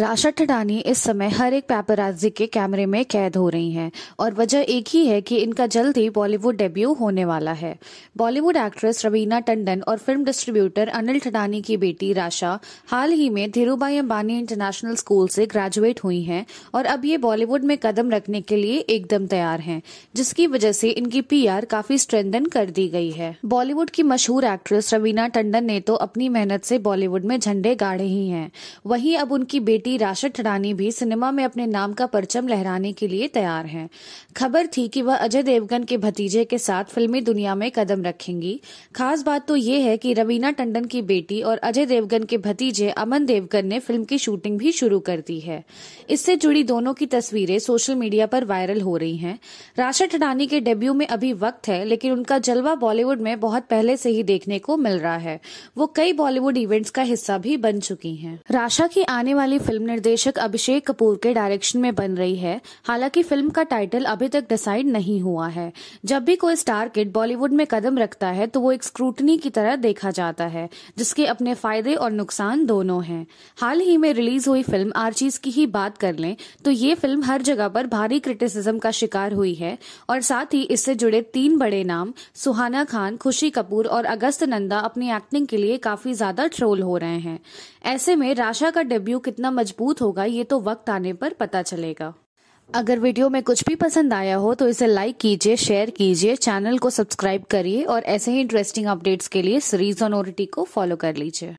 राशा ठडानी इस समय हर एक पेपराजी के कैमरे में कैद हो रही हैं और वजह एक ही है कि इनका जल्द ही बॉलीवुड डेब्यू होने वाला है बॉलीवुड एक्ट्रेस रवीना टंडन और फिल्म डिस्ट्रीब्यूटर अनिल ठडानी की बेटी राशा हाल ही में धीरूभाई अंबानी इंटरनेशनल स्कूल से ग्रेजुएट हुई हैं और अब ये बॉलीवुड में कदम रखने के लिए एकदम तैयार हैं जिसकी वजह से इनकी पी काफी स्ट्रेंदन कर दी गई है बॉलीवुड की मशहूर एक्ट्रेस रवीना टंडन ने तो अपनी मेहनत से बॉलीवुड में झंडे गाड़े ही हैं वहीं अब उनकी बेटी बेटी राशि ठडानी भी सिनेमा में अपने नाम का परचम लहराने के लिए तैयार हैं खबर थी कि वह अजय देवगन के भतीजे के साथ फिल्मी दुनिया में कदम रखेंगी खास बात तो ये है कि रवीना टंडन की बेटी और अजय देवगन के भतीजे अमन देवगन ने फिल्म की शूटिंग भी शुरू कर दी है इससे जुड़ी दोनों की तस्वीरें सोशल मीडिया पर वायरल हो रही हैं राशि ठडानी के डेब्यू में अभी वक्त है लेकिन उनका जलवा बॉलीवुड में बहुत पहले से ही देखने को मिल रहा है वो कई बॉलीवुड इवेंट्स का हिस्सा भी बन चुकी हैं राशा की आने वाली फिल्म फिल्म निर्देशक अभिषेक कपूर के डायरेक्शन में बन रही है हालांकि फिल्म का टाइटल अभी तक डिसाइड नहीं हुआ है जब भी कोई स्टार किड बॉलीवुड में कदम रखता है तो वो एक स्क्रूटनी की तरह देखा जाता है जिसके अपने फायदे और नुकसान दोनों हैं हाल ही में रिलीज हुई फिल्म आर्चीज की ही बात कर लें तो ये फिल्म हर जगह पर भारी क्रिटिसिज्म का शिकार हुई है और साथ ही इससे जुड़े तीन बड़े नाम सुहाना खान खुशी कपूर और अगस्त नंदा अपनी एक्टिंग के लिए काफी ज्यादा ट्रोल हो रहे हैं ऐसे में राशा का डेब्यू कितना मजबूत होगा ये तो वक्त आने पर पता चलेगा अगर वीडियो में कुछ भी पसंद आया हो तो इसे लाइक कीजिए शेयर कीजिए चैनल को सब्सक्राइब करिए और ऐसे ही इंटरेस्टिंग अपडेट्स के लिए सीरीज ऑन ओरिटी को फॉलो कर लीजिए